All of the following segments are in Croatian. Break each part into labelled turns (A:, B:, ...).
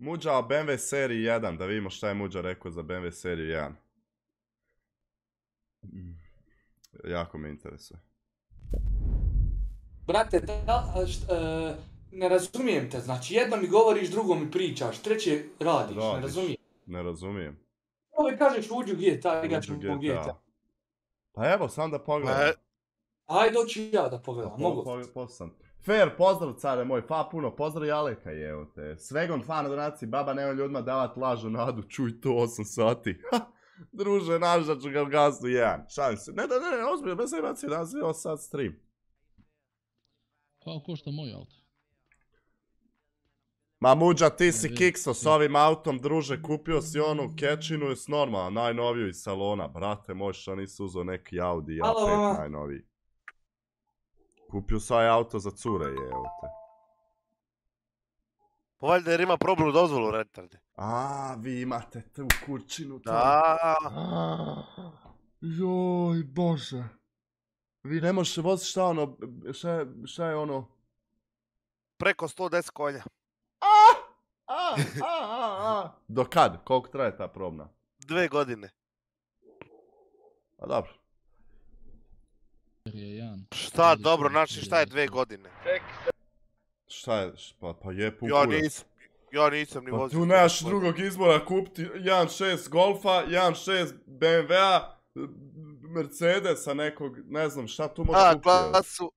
A: Muđa o BMW seriji 1, da vidimo šta je Muđa rekao za BMW seriju 1. Mm, jako me interesuje. Brate, da, šta, uh, ne razumijem te, znači jedno mi govoriš, drugo mi pričaš, treće radiš, radiš. ne razumijem. Ne razumijem. je kažeš uđu GTA, igrač po GTA. Pa evo, sam da pogledam. E. Ajde, doći ja da pogledam, pa, mogu. Pa, Fer, pozdrav care moj, pa puno, pozdrav i Aleka te. Svegon, fan donaciji, baba nema ljudima davat lažu nadu, čuj to 8 sati. Druže, naša ću ga gasnu jedan, šalim se. Ne, ne, ne, ozbiljno, bez animacije, danas je 8 sat stream. Kako košta moj auto? Ma muđa, ti si kikso s ovim autom, druže, kupio si onu kečinu jes normalno, najnoviju iz salona, brate moj, što nisi uzeo neki Audi A5 najnoviji. Kupio saj auto za cure, evo te. Pa valjda jer ima probnu dozvolu, retardi. A, vi imate u kurčinu. Tu. joj, bože. Vi ne možete voziti šta ono, šta, šta je ono? Preko 110 konja. A, a, a, Do kad? Koliko traje ta probna? Dve godine. A pa dobro. Master je jedan. Šta, dobro, znači šta je dve godine? Šta je, pa, pa je pukuje. Ja nisam, ja nisam ni pa vozio. Pa tu nemaš drugog izbora kupiti 1.6 Golfa, 1.6 BMW-a, Mercedesa nekog, ne znam šta tu može kupiti. A, klasu.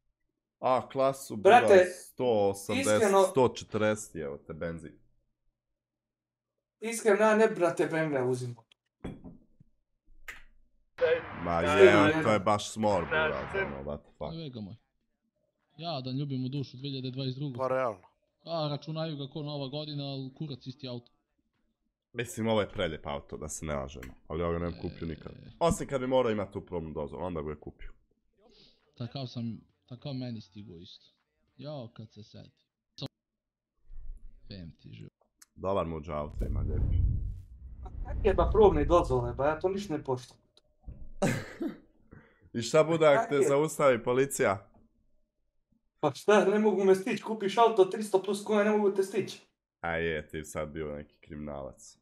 A: A, klasu, Brate, 180, iskreno... 140, evo te benzin. Iskreno, ja ne brate BMW uzimam. Ma je, to je baš smor, brad, ono, what the fuck. Evo ga moj. da ljubim u dušu 2022. Pa realno. A, računaju ga ko nova godina, ali kurac isti auto. Mislim, ovo je preljep auto, da se ne lažemo. Ali ja ga nemam kupio nikad. E. Osim kad bi morao imati tu probnu dozu, onda ga ga kupio. Takav sam, takav meni stigo isto. Jao, kad se sad. Sam... ti živo. Dobar muđa auto ima, Pa Jeba pa, probne dozvole, ba pa ja to ništa ne poštam. I šta ako te zaustavi policija? Pa šta, ne mogu me stići, kupiš auto 300 plus kuna, ne mogu te stići. A je, ti sad bio neki kriminalac.